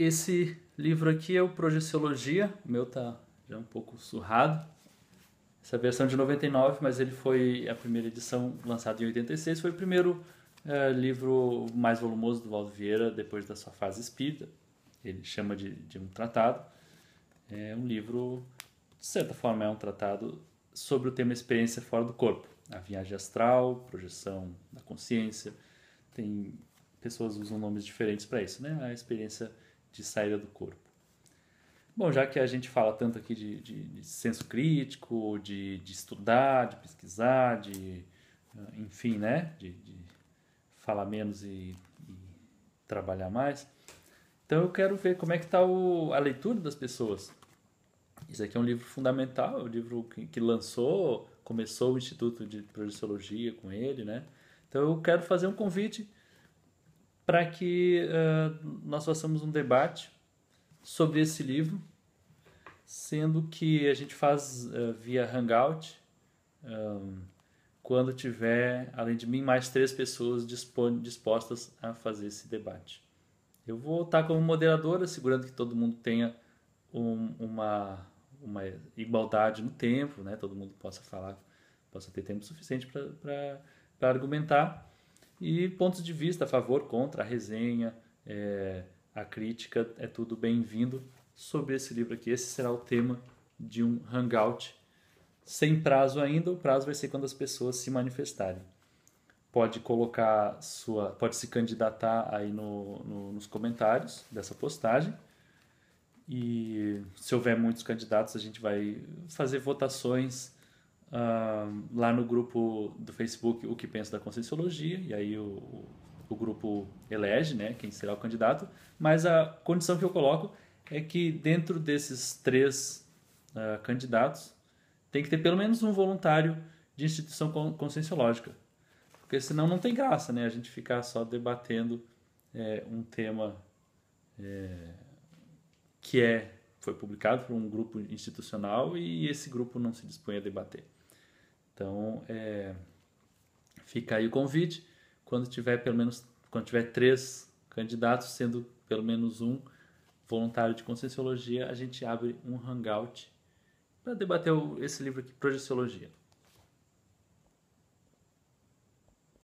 Esse livro aqui é o Projeciologia, o meu tá já um pouco surrado. Essa versão de 99, mas ele foi a primeira edição lançada em 86, foi o primeiro é, livro mais volumoso do Valdo Vieira depois da sua fase espírita. Ele chama de, de um tratado. É um livro, de certa forma, é um tratado sobre o tema experiência fora do corpo, a viagem astral, projeção da consciência. Tem pessoas usam nomes diferentes para isso, né? A experiência de saída do corpo. Bom, já que a gente fala tanto aqui de, de, de senso crítico, de, de, estudar, de pesquisar, de eh, enfim, né? De, falar menos e, e, trabalhar mais. Então eu quero ver como é que está a leitura das pessoas. Isso aqui é um livro fundamental, o é um livro que, que, lançou, começou o Instituto de Projeciologia com ele, né? Então eu quero fazer um convite para que uh, nós façamos um debate sobre esse livro, sendo que a gente faz uh, via Hangout. Um, quando tiver, além de mim, mais três pessoas dispostas a fazer esse debate. Eu vou estar como moderadora, segurando que todo mundo tenha um, uma, uma igualdade no tempo, né? todo mundo possa falar, possa ter tempo suficiente para argumentar e pontos de vista a favor, contra, a resenha, é, a crítica, é tudo bem-vindo sobre esse livro aqui. Esse será o tema de um hangout sem prazo ainda. O prazo vai ser quando as pessoas se manifestarem. Pode colocar sua, pode se candidatar aí no, no, nos comentários dessa postagem. E se houver muitos candidatos, a gente vai fazer votações uh, lá no grupo do Facebook o que pensa da Conscienciologia, e aí o, o grupo elege né, quem será o candidato, mas a condição que eu coloco é que dentro desses três uh, candidatos tem que ter pelo menos um voluntário de instituição conscienciológica, porque senão não tem graça né, a gente ficar só debatendo é, um tema é, que é foi publicado por um grupo institucional e esse grupo não se dispõe a debater. Então, é, fica aí o convite. Quando tiver pelo menos, quando tiver três candidatos, sendo pelo menos um voluntário de Conscienciologia, a gente abre um hangout para debater esse livro aqui, Projeciologia.